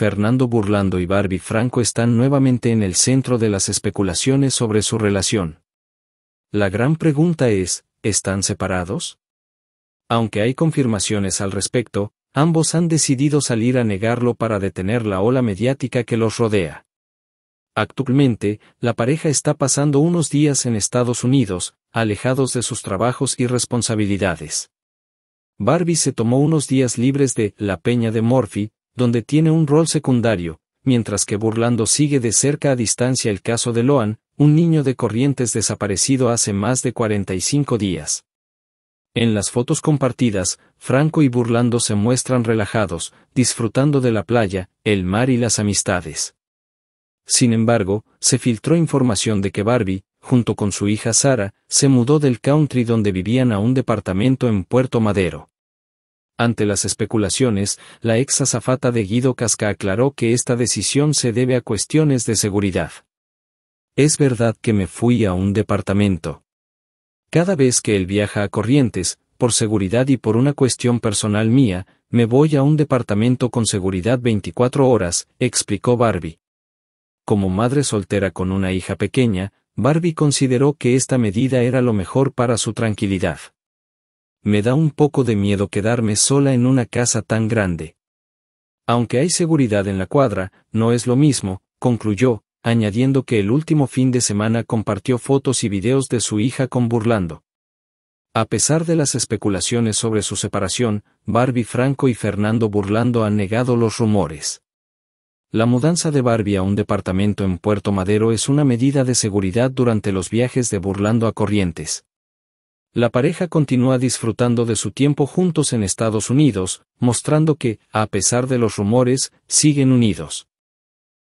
Fernando Burlando y Barbie Franco están nuevamente en el centro de las especulaciones sobre su relación. La gran pregunta es, ¿están separados? Aunque hay confirmaciones al respecto, ambos han decidido salir a negarlo para detener la ola mediática que los rodea. Actualmente, la pareja está pasando unos días en Estados Unidos, alejados de sus trabajos y responsabilidades. Barbie se tomó unos días libres de La Peña de Morphy, donde tiene un rol secundario, mientras que Burlando sigue de cerca a distancia el caso de Loan, un niño de Corrientes desaparecido hace más de 45 días. En las fotos compartidas, Franco y Burlando se muestran relajados, disfrutando de la playa, el mar y las amistades. Sin embargo, se filtró información de que Barbie, junto con su hija Sara, se mudó del country donde vivían a un departamento en Puerto Madero. Ante las especulaciones, la ex azafata de Guido Casca aclaró que esta decisión se debe a cuestiones de seguridad. Es verdad que me fui a un departamento. Cada vez que él viaja a Corrientes, por seguridad y por una cuestión personal mía, me voy a un departamento con seguridad 24 horas, explicó Barbie. Como madre soltera con una hija pequeña, Barbie consideró que esta medida era lo mejor para su tranquilidad me da un poco de miedo quedarme sola en una casa tan grande. Aunque hay seguridad en la cuadra, no es lo mismo, concluyó, añadiendo que el último fin de semana compartió fotos y videos de su hija con Burlando. A pesar de las especulaciones sobre su separación, Barbie Franco y Fernando Burlando han negado los rumores. La mudanza de Barbie a un departamento en Puerto Madero es una medida de seguridad durante los viajes de Burlando a Corrientes. La pareja continúa disfrutando de su tiempo juntos en Estados Unidos, mostrando que, a pesar de los rumores, siguen unidos.